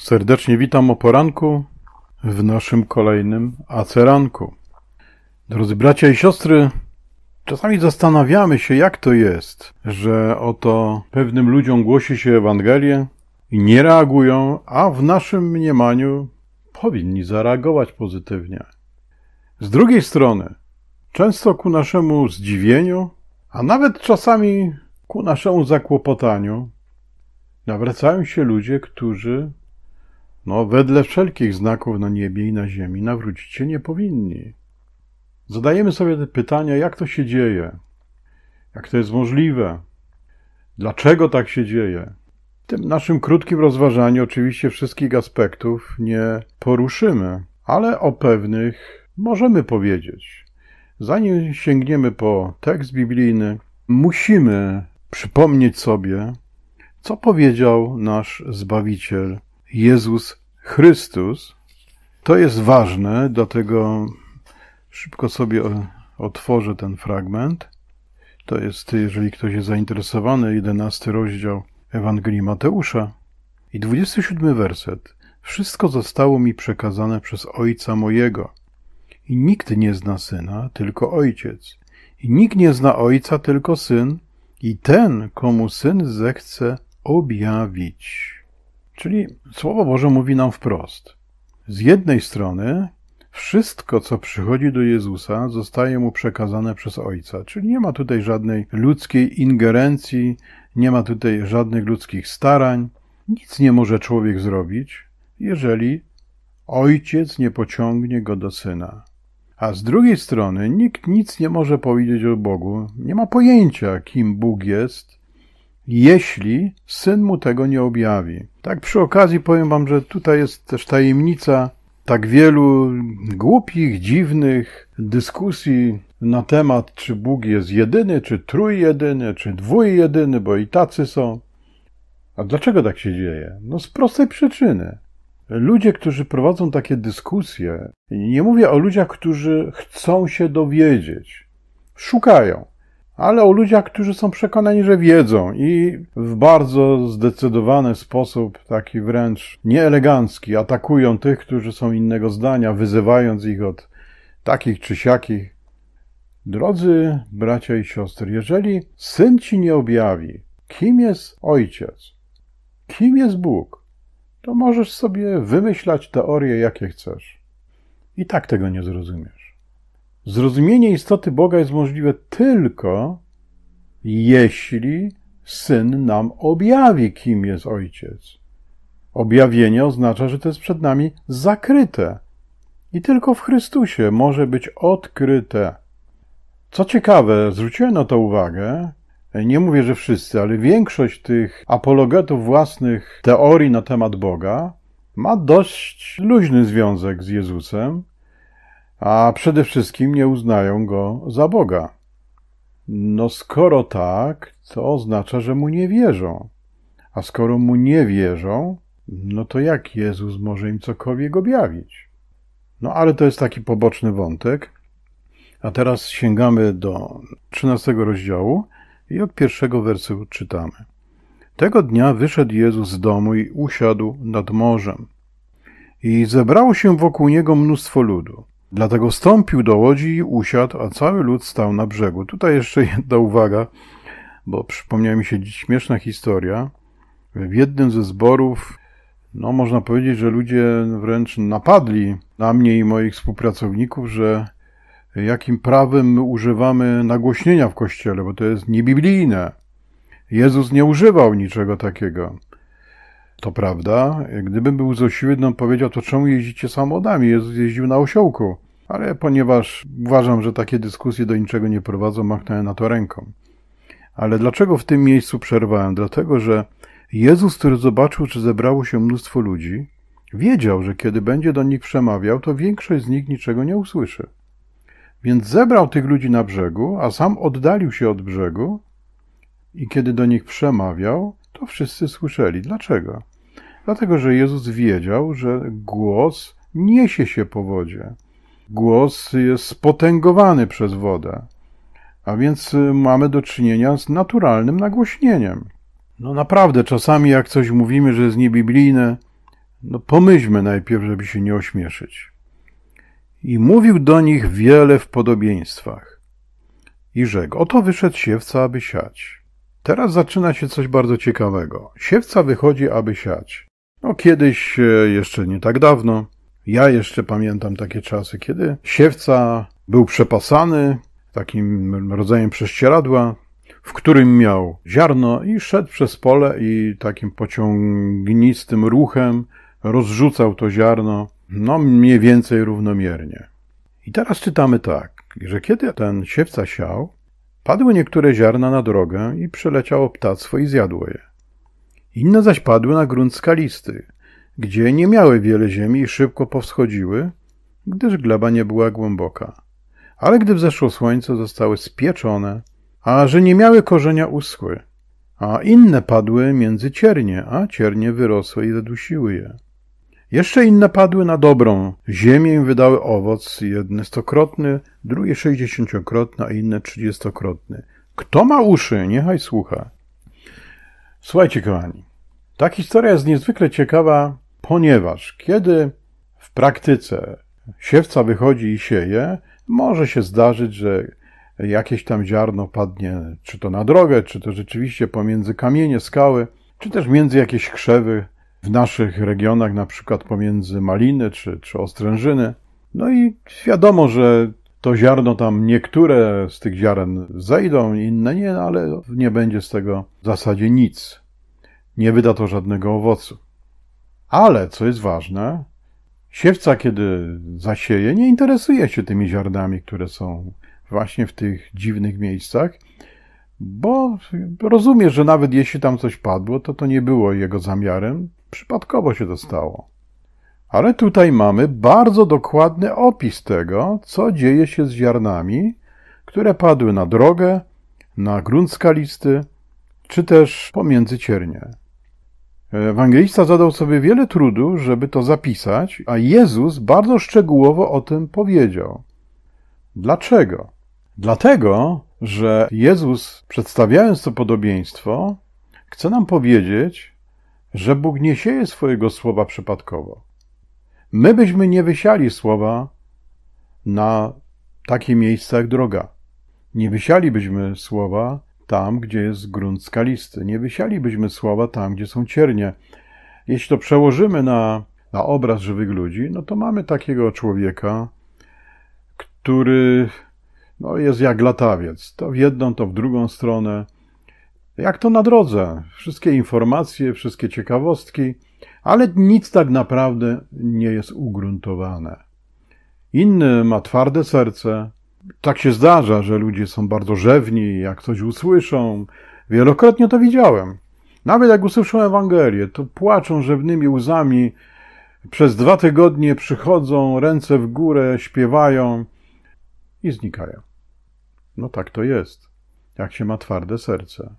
Serdecznie witam o poranku w naszym kolejnym aceranku. Drodzy bracia i siostry, czasami zastanawiamy się, jak to jest, że oto pewnym ludziom głosi się Ewangelię i nie reagują, a w naszym mniemaniu powinni zareagować pozytywnie. Z drugiej strony, często ku naszemu zdziwieniu, a nawet czasami ku naszemu zakłopotaniu, nawracają się ludzie, którzy no, wedle wszelkich znaków na niebie i na ziemi nawrócić się nie powinni. Zadajemy sobie te pytania, jak to się dzieje, jak to jest możliwe, dlaczego tak się dzieje. W tym naszym krótkim rozważaniu oczywiście wszystkich aspektów nie poruszymy, ale o pewnych możemy powiedzieć. Zanim sięgniemy po tekst biblijny, musimy przypomnieć sobie, co powiedział nasz Zbawiciel Jezus Chrystus, to jest ważne, dlatego szybko sobie otworzę ten fragment. To jest, jeżeli ktoś jest zainteresowany, 11 rozdział Ewangelii Mateusza i 27 werset. Wszystko zostało mi przekazane przez Ojca mojego. I nikt nie zna syna, tylko ojciec. I nikt nie zna ojca, tylko syn. I ten, komu syn zechce objawić. Czyli Słowo Boże mówi nam wprost. Z jednej strony wszystko, co przychodzi do Jezusa, zostaje mu przekazane przez Ojca. Czyli nie ma tutaj żadnej ludzkiej ingerencji, nie ma tutaj żadnych ludzkich starań. Nic nie może człowiek zrobić, jeżeli Ojciec nie pociągnie go do syna. A z drugiej strony nikt nic nie może powiedzieć o Bogu, nie ma pojęcia, kim Bóg jest, jeśli syn mu tego nie objawi. Tak przy okazji powiem wam, że tutaj jest też tajemnica tak wielu głupich, dziwnych dyskusji na temat, czy Bóg jest jedyny, czy trójjedyny, czy dwójjedyny, bo i tacy są. A dlaczego tak się dzieje? No z prostej przyczyny. Ludzie, którzy prowadzą takie dyskusje, nie mówię o ludziach, którzy chcą się dowiedzieć, szukają ale o ludziach, którzy są przekonani, że wiedzą i w bardzo zdecydowany sposób, taki wręcz nieelegancki, atakują tych, którzy są innego zdania, wyzywając ich od takich czy siakich. Drodzy bracia i siostry, jeżeli syn ci nie objawi, kim jest ojciec, kim jest Bóg, to możesz sobie wymyślać teorie, jakie chcesz. I tak tego nie zrozumiesz. Zrozumienie istoty Boga jest możliwe tylko, jeśli syn nam objawi, kim jest ojciec. Objawienie oznacza, że to jest przed nami zakryte i tylko w Chrystusie może być odkryte. Co ciekawe, zwróciłem na to uwagę, nie mówię, że wszyscy, ale większość tych apologetów własnych teorii na temat Boga ma dość luźny związek z Jezusem, a przede wszystkim nie uznają go za Boga. No skoro tak, to oznacza, że mu nie wierzą. A skoro mu nie wierzą, no to jak Jezus może im cokolwiek objawić? No ale to jest taki poboczny wątek. A teraz sięgamy do 13 rozdziału i od pierwszego wersu czytamy. Tego dnia wyszedł Jezus z domu i usiadł nad morzem. I zebrało się wokół niego mnóstwo ludu. Dlatego wstąpił do łodzi i usiadł, a cały lud stał na brzegu. Tutaj jeszcze jedna uwaga, bo przypomniała mi się śmieszna historia. W jednym ze zborów, no można powiedzieć, że ludzie wręcz napadli na mnie i moich współpracowników, że jakim prawem my używamy nagłośnienia w kościele, bo to jest niebiblijne. Jezus nie używał niczego takiego. To prawda. Gdybym był z Osiłydną, powiedział, to czemu jeździcie samochodami? Jezus jeździł na osiołku. Ale ponieważ uważam, że takie dyskusje do niczego nie prowadzą, machnąłem na to ręką. Ale dlaczego w tym miejscu przerwałem? Dlatego, że Jezus, który zobaczył, czy zebrało się mnóstwo ludzi, wiedział, że kiedy będzie do nich przemawiał, to większość z nich niczego nie usłyszy. Więc zebrał tych ludzi na brzegu, a sam oddalił się od brzegu i kiedy do nich przemawiał, to wszyscy słyszeli. Dlaczego? Dlatego, że Jezus wiedział, że głos niesie się po wodzie. Głos jest spotęgowany przez wodę. A więc y, mamy do czynienia z naturalnym nagłośnieniem. No naprawdę, czasami jak coś mówimy, że jest niebiblijne, no pomyślmy najpierw, żeby się nie ośmieszyć. I mówił do nich wiele w podobieństwach. I rzekł, oto wyszedł siewca, aby siać. Teraz zaczyna się coś bardzo ciekawego. Siewca wychodzi, aby siać. No kiedyś, e, jeszcze nie tak dawno, ja jeszcze pamiętam takie czasy, kiedy siewca był przepasany takim rodzajem prześcieradła, w którym miał ziarno i szedł przez pole i takim pociągnistym ruchem rozrzucał to ziarno, no mniej więcej równomiernie. I teraz czytamy tak, że kiedy ten siewca siał, padły niektóre ziarna na drogę i przyleciało ptactwo i zjadło je. Inne zaś padły na grunt skalisty, gdzie nie miały wiele ziemi i szybko powschodziły, gdyż gleba nie była głęboka. Ale gdy wzeszło słońce, zostały spieczone, a że nie miały korzenia uschły, a inne padły między ciernie, a ciernie wyrosły i zadusiły je. Jeszcze inne padły na dobrą ziemię i wydały owoc, jedne stokrotny, drugie sześćdziesięciokrotny, a inne trzydziestokrotny. Kto ma uszy, niechaj słucha. Słuchajcie, kochani, ta historia jest niezwykle ciekawa, ponieważ kiedy w praktyce siewca wychodzi i sieje, może się zdarzyć, że jakieś tam ziarno padnie, czy to na drogę, czy to rzeczywiście pomiędzy kamienie, skały, czy też między jakieś krzewy w naszych regionach, na przykład pomiędzy maliny czy, czy ostrężyny. No i wiadomo, że to ziarno tam, niektóre z tych ziaren zejdą, inne nie, ale nie będzie z tego w zasadzie nic. Nie wyda to żadnego owocu. Ale, co jest ważne, siewca, kiedy zasieje, nie interesuje się tymi ziarnami, które są właśnie w tych dziwnych miejscach, bo rozumie, że nawet jeśli tam coś padło, to to nie było jego zamiarem, przypadkowo się to stało. Ale tutaj mamy bardzo dokładny opis tego, co dzieje się z ziarnami, które padły na drogę, na grunt skalisty, czy też pomiędzy ciernie. Ewangelista zadał sobie wiele trudu, żeby to zapisać, a Jezus bardzo szczegółowo o tym powiedział. Dlaczego? Dlatego, że Jezus, przedstawiając to podobieństwo, chce nam powiedzieć, że Bóg nie sieje swojego słowa przypadkowo. My byśmy nie wysiali słowa na takie miejsca jak droga. Nie wysialibyśmy słowa tam, gdzie jest grunt skalisty. Nie wysialibyśmy słowa tam, gdzie są ciernie. Jeśli to przełożymy na, na obraz żywych ludzi, no to mamy takiego człowieka, który no, jest jak latawiec. To w jedną, to w drugą stronę. Jak to na drodze. Wszystkie informacje, wszystkie ciekawostki – ale nic tak naprawdę nie jest ugruntowane. Inny ma twarde serce. Tak się zdarza, że ludzie są bardzo rzewni, jak coś usłyszą. Wielokrotnie to widziałem. Nawet jak usłyszą Ewangelię, to płaczą rzewnymi łzami. Przez dwa tygodnie przychodzą, ręce w górę, śpiewają i znikają. No tak to jest, jak się ma twarde serce.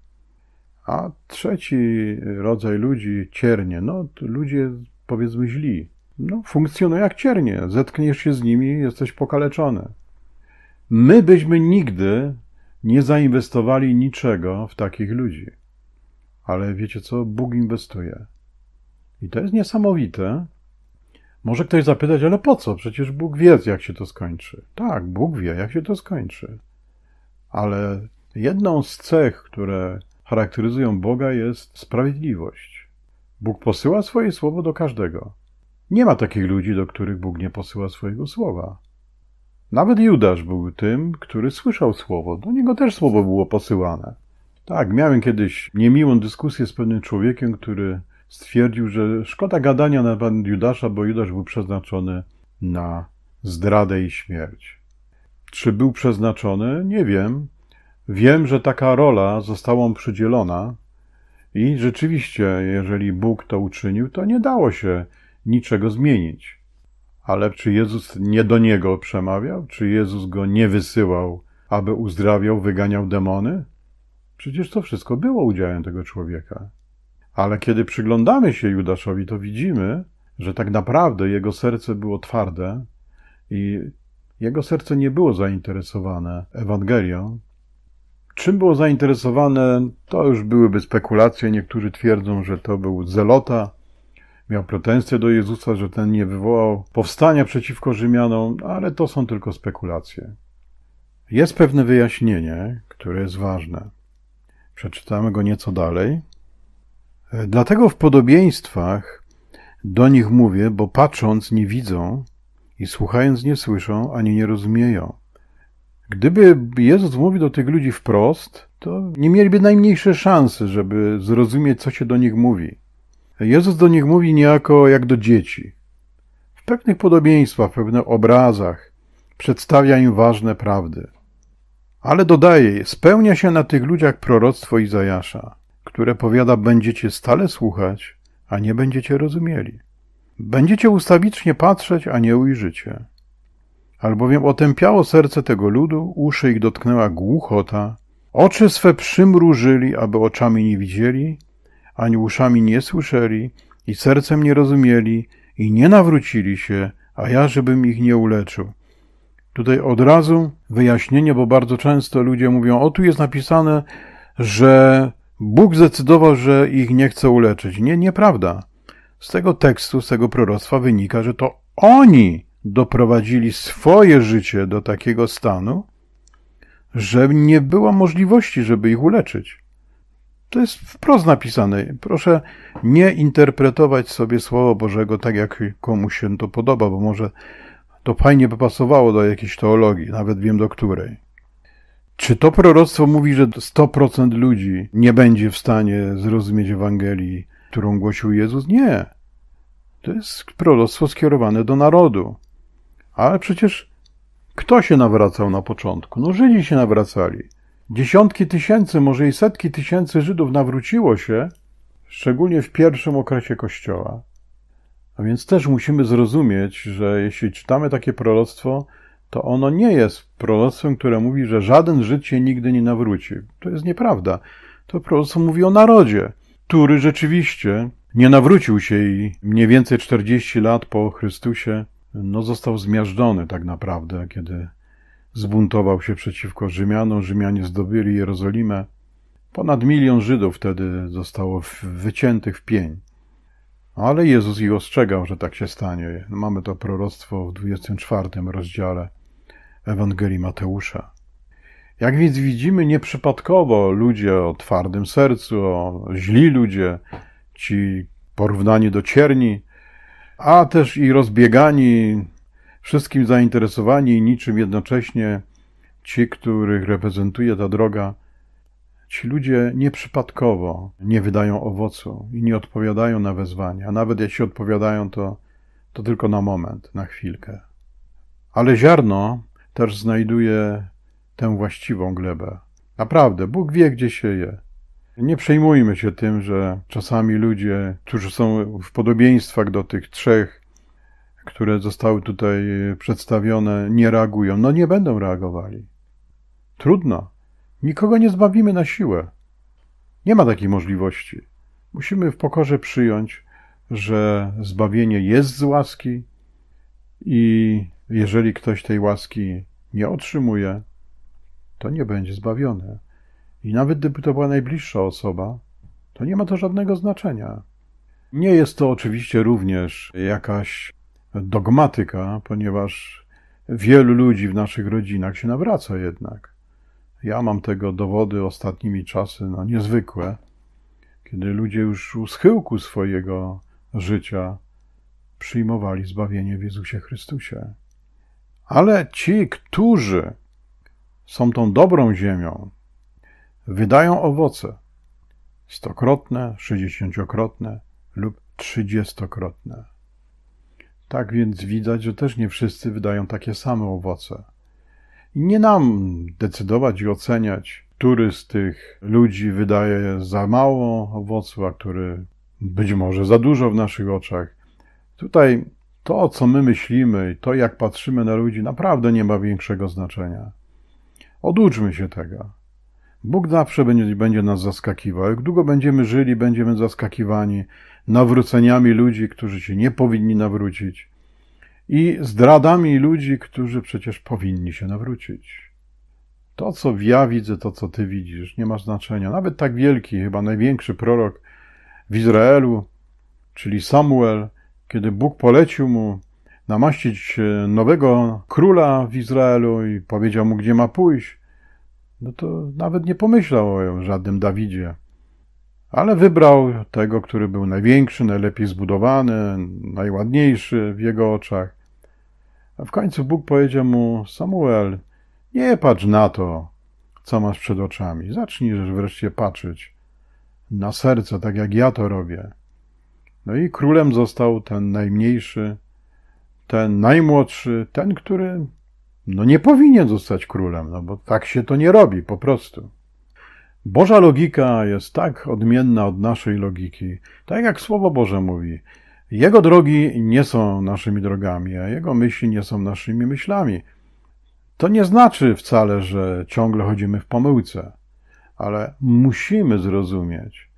A trzeci rodzaj ludzi, ciernie, no ludzie powiedzmy źli. No, funkcjonują jak ciernie. Zetkniesz się z nimi, jesteś pokaleczony. My byśmy nigdy nie zainwestowali niczego w takich ludzi. Ale wiecie co? Bóg inwestuje. I to jest niesamowite. Może ktoś zapytać, ale po co? Przecież Bóg wie, jak się to skończy. Tak, Bóg wie, jak się to skończy. Ale jedną z cech, które charakteryzują Boga, jest sprawiedliwość. Bóg posyła swoje słowo do każdego. Nie ma takich ludzi, do których Bóg nie posyła swojego słowa. Nawet Judasz był tym, który słyszał słowo. Do niego też słowo było posyłane. Tak, miałem kiedyś niemiłą dyskusję z pewnym człowiekiem, który stwierdził, że szkoda gadania na pan Judasza, bo Judasz był przeznaczony na zdradę i śmierć. Czy był przeznaczony? Nie wiem. Wiem, że taka rola została mu przydzielona i rzeczywiście, jeżeli Bóg to uczynił, to nie dało się niczego zmienić. Ale czy Jezus nie do niego przemawiał? Czy Jezus go nie wysyłał, aby uzdrawiał, wyganiał demony? Przecież to wszystko było udziałem tego człowieka. Ale kiedy przyglądamy się Judaszowi, to widzimy, że tak naprawdę jego serce było twarde i jego serce nie było zainteresowane Ewangelią, Czym było zainteresowane, to już byłyby spekulacje. Niektórzy twierdzą, że to był Zelota. Miał pretensje do Jezusa, że ten nie wywołał powstania przeciwko Rzymianom, ale to są tylko spekulacje. Jest pewne wyjaśnienie, które jest ważne. Przeczytamy go nieco dalej. Dlatego w podobieństwach do nich mówię, bo patrząc nie widzą i słuchając nie słyszą ani nie rozumieją Gdyby Jezus mówił do tych ludzi wprost, to nie mieliby najmniejszej szansy, żeby zrozumieć, co się do nich mówi. Jezus do nich mówi niejako jak do dzieci. W pewnych podobieństwach, w pewnych obrazach przedstawia im ważne prawdy. Ale dodaje, spełnia się na tych ludziach proroctwo Izajasza, które powiada: Będziecie stale słuchać, a nie będziecie rozumieli. Będziecie ustawicznie patrzeć, a nie ujrzycie albowiem otępiało serce tego ludu, uszy ich dotknęła głuchota, oczy swe przymrużyli, aby oczami nie widzieli, ani uszami nie słyszeli, i sercem nie rozumieli, i nie nawrócili się, a ja, żebym ich nie uleczył. Tutaj od razu wyjaśnienie, bo bardzo często ludzie mówią, o tu jest napisane, że Bóg zdecydował, że ich nie chce uleczyć. Nie, nieprawda. Z tego tekstu, z tego proroctwa wynika, że to oni doprowadzili swoje życie do takiego stanu, że nie było możliwości, żeby ich uleczyć. To jest wprost napisane. Proszę nie interpretować sobie Słowa Bożego tak, jak komuś się to podoba, bo może to fajnie by pasowało do jakiejś teologii, nawet wiem do której. Czy to proroctwo mówi, że 100% ludzi nie będzie w stanie zrozumieć Ewangelii, którą głosił Jezus? Nie. To jest proroctwo skierowane do narodu. Ale przecież kto się nawracał na początku? No Żydzi się nawracali. Dziesiątki tysięcy, może i setki tysięcy Żydów nawróciło się, szczególnie w pierwszym okresie Kościoła. A więc też musimy zrozumieć, że jeśli czytamy takie proroctwo, to ono nie jest proroctwem, które mówi, że żaden Żyd się nigdy nie nawróci. To jest nieprawda. To proroctwo mówi o narodzie, który rzeczywiście nie nawrócił się i mniej więcej 40 lat po Chrystusie no, został zmiażdżony tak naprawdę, kiedy zbuntował się przeciwko Rzymianom. Rzymianie zdobyli Jerozolimę. Ponad milion Żydów wtedy zostało wyciętych w pień. Ale Jezus ich ostrzegał, że tak się stanie. Mamy to proroctwo w 24 rozdziale Ewangelii Mateusza. Jak więc widzimy, nieprzypadkowo ludzie o twardym sercu, o źli ludzie, ci porównani do cierni, a też i rozbiegani, wszystkim zainteresowani i niczym jednocześnie ci, których reprezentuje ta droga, ci ludzie nieprzypadkowo nie wydają owocu i nie odpowiadają na wezwania. A nawet jeśli odpowiadają, to, to tylko na moment, na chwilkę. Ale ziarno też znajduje tę właściwą glebę. Naprawdę, Bóg wie, gdzie się je. Nie przejmujmy się tym, że czasami ludzie, którzy są w podobieństwach do tych trzech, które zostały tutaj przedstawione, nie reagują. No nie będą reagowali. Trudno. Nikogo nie zbawimy na siłę. Nie ma takiej możliwości. Musimy w pokorze przyjąć, że zbawienie jest z łaski i jeżeli ktoś tej łaski nie otrzymuje, to nie będzie zbawione. I nawet gdyby to była najbliższa osoba, to nie ma to żadnego znaczenia. Nie jest to oczywiście również jakaś dogmatyka, ponieważ wielu ludzi w naszych rodzinach się nawraca jednak. Ja mam tego dowody ostatnimi czasy no, niezwykłe, kiedy ludzie już u schyłku swojego życia przyjmowali zbawienie w Jezusie Chrystusie. Ale ci, którzy są tą dobrą ziemią, wydają owoce stokrotne, sześćdziesięciokrotne lub trzydziestokrotne. Tak więc widać, że też nie wszyscy wydają takie same owoce. I nie nam decydować i oceniać, który z tych ludzi wydaje za mało owoców, a który być może za dużo w naszych oczach. Tutaj to, co my myślimy, i to, jak patrzymy na ludzi, naprawdę nie ma większego znaczenia. Oduczmy się tego. Bóg zawsze będzie, będzie nas zaskakiwał. Jak długo będziemy żyli, będziemy zaskakiwani nawróceniami ludzi, którzy się nie powinni nawrócić i zdradami ludzi, którzy przecież powinni się nawrócić. To, co ja widzę, to, co ty widzisz, nie ma znaczenia. Nawet tak wielki, chyba największy prorok w Izraelu, czyli Samuel, kiedy Bóg polecił mu namaścić e, nowego króla w Izraelu i powiedział mu, gdzie ma pójść, no to nawet nie pomyślał o żadnym Dawidzie. Ale wybrał tego, który był największy, najlepiej zbudowany, najładniejszy w jego oczach. A w końcu Bóg powiedział mu: Samuel, nie patrz na to, co masz przed oczami. Zacznij wreszcie patrzeć na serce, tak jak ja to robię. No i królem został ten najmniejszy, ten najmłodszy, ten, który no nie powinien zostać królem, no bo tak się to nie robi po prostu. Boża logika jest tak odmienna od naszej logiki. Tak jak Słowo Boże mówi, Jego drogi nie są naszymi drogami, a Jego myśli nie są naszymi myślami. To nie znaczy wcale, że ciągle chodzimy w pomyłce, ale musimy zrozumieć,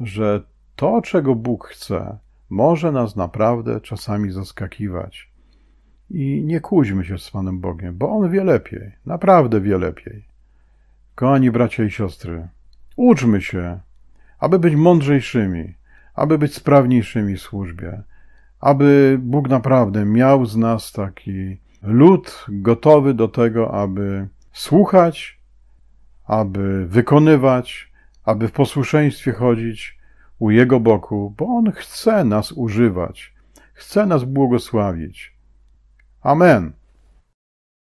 że to, czego Bóg chce, może nas naprawdę czasami zaskakiwać. I nie kłóćmy się z Panem Bogiem, bo On wie lepiej, naprawdę wie lepiej. Kochani bracia i siostry, uczmy się, aby być mądrzejszymi, aby być sprawniejszymi w służbie, aby Bóg naprawdę miał z nas taki lud gotowy do tego, aby słuchać, aby wykonywać, aby w posłuszeństwie chodzić u Jego boku, bo On chce nas używać, chce nas błogosławić. Amen.